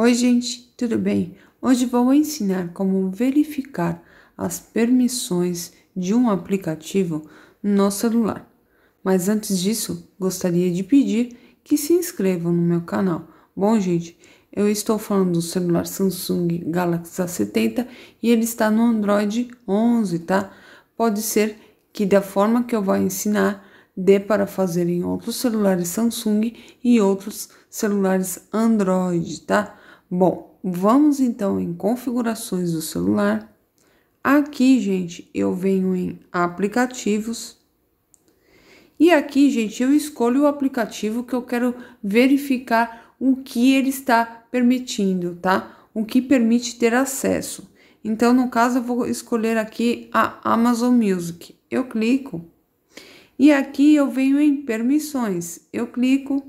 Oi, gente, tudo bem? Hoje vou ensinar como verificar as permissões de um aplicativo no celular. Mas antes disso, gostaria de pedir que se inscrevam no meu canal. Bom, gente, eu estou falando do celular Samsung Galaxy A70 e ele está no Android 11, tá? Pode ser que da forma que eu vou ensinar dê para fazer em outros celulares Samsung e outros celulares Android, tá? Bom, vamos então em configurações do celular. Aqui, gente, eu venho em aplicativos. E aqui, gente, eu escolho o aplicativo que eu quero verificar o que ele está permitindo, tá? O que permite ter acesso. Então, no caso, eu vou escolher aqui a Amazon Music. Eu clico. E aqui eu venho em permissões. Eu clico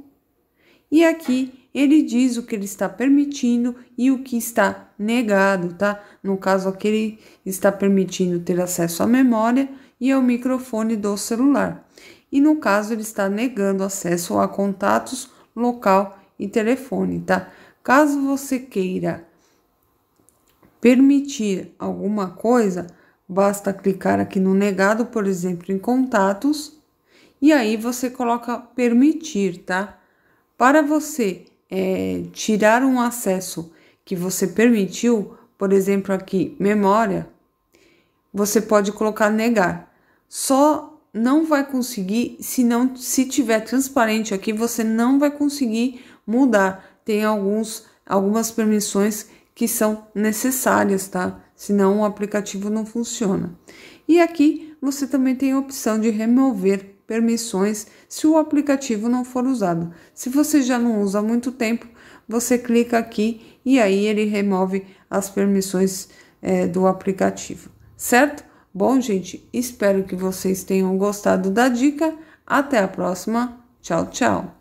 e aqui ele diz o que ele está permitindo e o que está negado, tá? No caso aqui, ele está permitindo ter acesso à memória e ao microfone do celular. E no caso, ele está negando acesso a contatos, local e telefone, tá? Caso você queira permitir alguma coisa, basta clicar aqui no negado, por exemplo, em contatos, e aí você coloca permitir, tá? Para você é, tirar um acesso que você permitiu, por exemplo, aqui, memória, você pode colocar negar. Só não vai conseguir se não se tiver transparente aqui, você não vai conseguir mudar. Tem alguns algumas permissões que são necessárias, tá? Senão o aplicativo não funciona. E aqui você também tem a opção de remover permissões se o aplicativo não for usado. Se você já não usa há muito tempo, você clica aqui e aí ele remove as permissões é, do aplicativo, certo? Bom, gente, espero que vocês tenham gostado da dica. Até a próxima. Tchau, tchau.